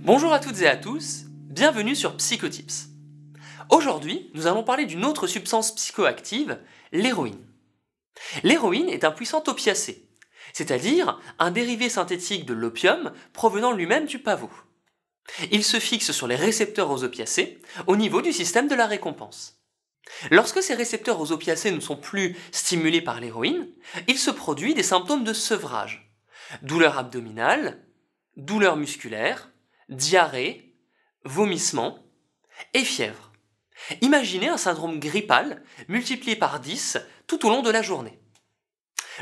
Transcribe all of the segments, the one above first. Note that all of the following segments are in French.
Bonjour à toutes et à tous, bienvenue sur Psychotips. Aujourd'hui, nous allons parler d'une autre substance psychoactive, l'héroïne. L'héroïne est un puissant opiacé, c'est-à-dire un dérivé synthétique de l'opium provenant lui-même du pavot. Il se fixe sur les récepteurs aux opiacés au niveau du système de la récompense. Lorsque ces récepteurs aux opiacés ne sont plus stimulés par l'héroïne, il se produit des symptômes de sevrage. Douleur abdominale, douleur musculaire, diarrhée, vomissements et fièvre. Imaginez un syndrome grippal multiplié par 10 tout au long de la journée.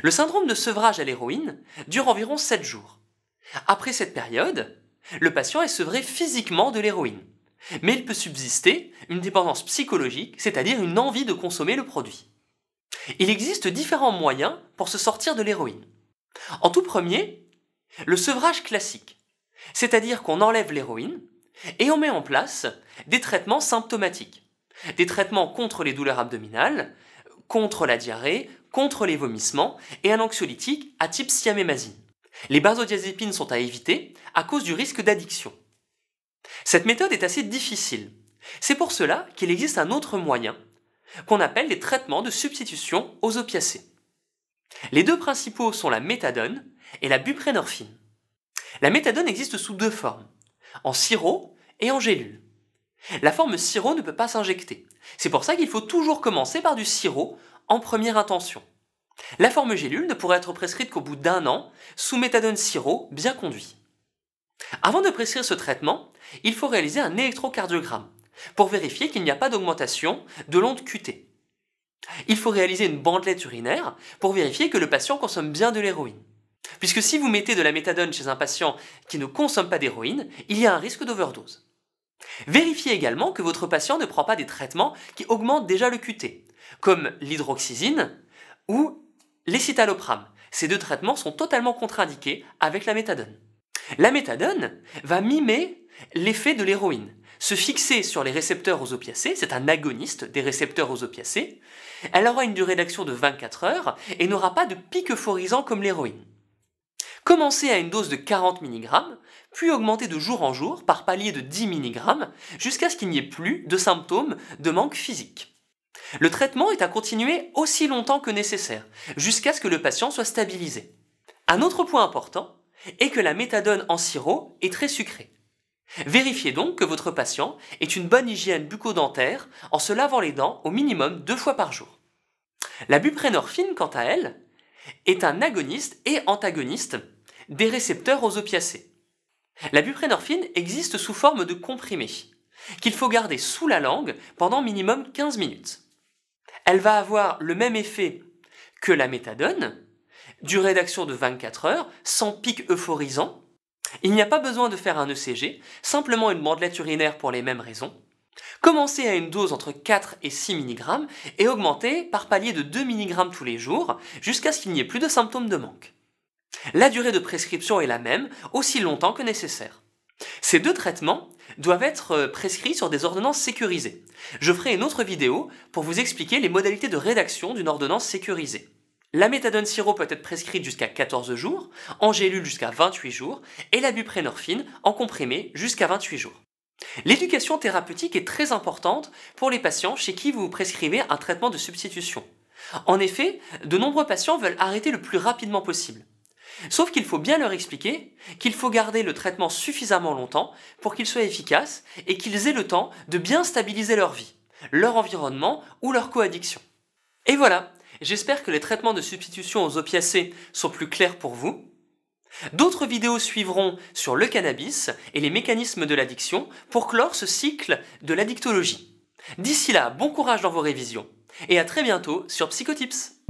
Le syndrome de sevrage à l'héroïne dure environ 7 jours. Après cette période, le patient est sevré physiquement de l'héroïne. Mais il peut subsister une dépendance psychologique, c'est-à-dire une envie de consommer le produit. Il existe différents moyens pour se sortir de l'héroïne. En tout premier, le sevrage classique, c'est-à-dire qu'on enlève l'héroïne et on met en place des traitements symptomatiques, des traitements contre les douleurs abdominales, contre la diarrhée, contre les vomissements et un anxiolytique à type siamémazine. Les basodiazépines sont à éviter à cause du risque d'addiction. Cette méthode est assez difficile. C'est pour cela qu'il existe un autre moyen qu'on appelle les traitements de substitution aux opiacés. Les deux principaux sont la méthadone et la buprénorphine. La méthadone existe sous deux formes, en sirop et en gélule. La forme sirop ne peut pas s'injecter. C'est pour ça qu'il faut toujours commencer par du sirop en première intention. La forme gélule ne pourrait être prescrite qu'au bout d'un an sous méthadone sirop bien conduit. Avant de prescrire ce traitement, il faut réaliser un électrocardiogramme pour vérifier qu'il n'y a pas d'augmentation de l'onde QT. Il faut réaliser une bandelette urinaire pour vérifier que le patient consomme bien de l'héroïne. Puisque si vous mettez de la méthadone chez un patient qui ne consomme pas d'héroïne, il y a un risque d'overdose. Vérifiez également que votre patient ne prend pas des traitements qui augmentent déjà le QT, comme l'hydroxyzine ou l'escitalopram. Ces deux traitements sont totalement contre-indiqués avec la méthadone. La méthadone va mimer l'effet de l'héroïne. Se fixer sur les récepteurs aux opiacés, c'est un agoniste des récepteurs aux opiacés, elle aura une durée d'action de 24 heures et n'aura pas de pic euphorisant comme l'héroïne. Commencez à une dose de 40 mg, puis augmenter de jour en jour par palier de 10 mg jusqu'à ce qu'il n'y ait plus de symptômes de manque physique. Le traitement est à continuer aussi longtemps que nécessaire, jusqu'à ce que le patient soit stabilisé. Un autre point important, et que la méthadone en sirop est très sucrée. Vérifiez donc que votre patient ait une bonne hygiène bucco-dentaire en se lavant les dents au minimum deux fois par jour. La buprénorphine, quant à elle, est un agoniste et antagoniste des récepteurs aux opiacés. La buprénorphine existe sous forme de comprimé, qu'il faut garder sous la langue pendant minimum 15 minutes. Elle va avoir le même effet que la méthadone, durée d'action de 24 heures, sans pic euphorisant. Il n'y a pas besoin de faire un ECG, simplement une bandelette urinaire pour les mêmes raisons. Commencez à une dose entre 4 et 6 mg et augmentez par palier de 2 mg tous les jours jusqu'à ce qu'il n'y ait plus de symptômes de manque. La durée de prescription est la même, aussi longtemps que nécessaire. Ces deux traitements doivent être euh, prescrits sur des ordonnances sécurisées. Je ferai une autre vidéo pour vous expliquer les modalités de rédaction d'une ordonnance sécurisée. La méthadone sirop peut être prescrite jusqu'à 14 jours, en gélule jusqu'à 28 jours et la buprénorphine en comprimé jusqu'à 28 jours. L'éducation thérapeutique est très importante pour les patients chez qui vous prescrivez un traitement de substitution. En effet, de nombreux patients veulent arrêter le plus rapidement possible. Sauf qu'il faut bien leur expliquer qu'il faut garder le traitement suffisamment longtemps pour qu'il soit efficace et qu'ils aient le temps de bien stabiliser leur vie, leur environnement ou leur coaddiction. Et voilà, J'espère que les traitements de substitution aux opiacés sont plus clairs pour vous. D'autres vidéos suivront sur le cannabis et les mécanismes de l'addiction pour clore ce cycle de l'addictologie. D'ici là, bon courage dans vos révisions et à très bientôt sur Psychotips.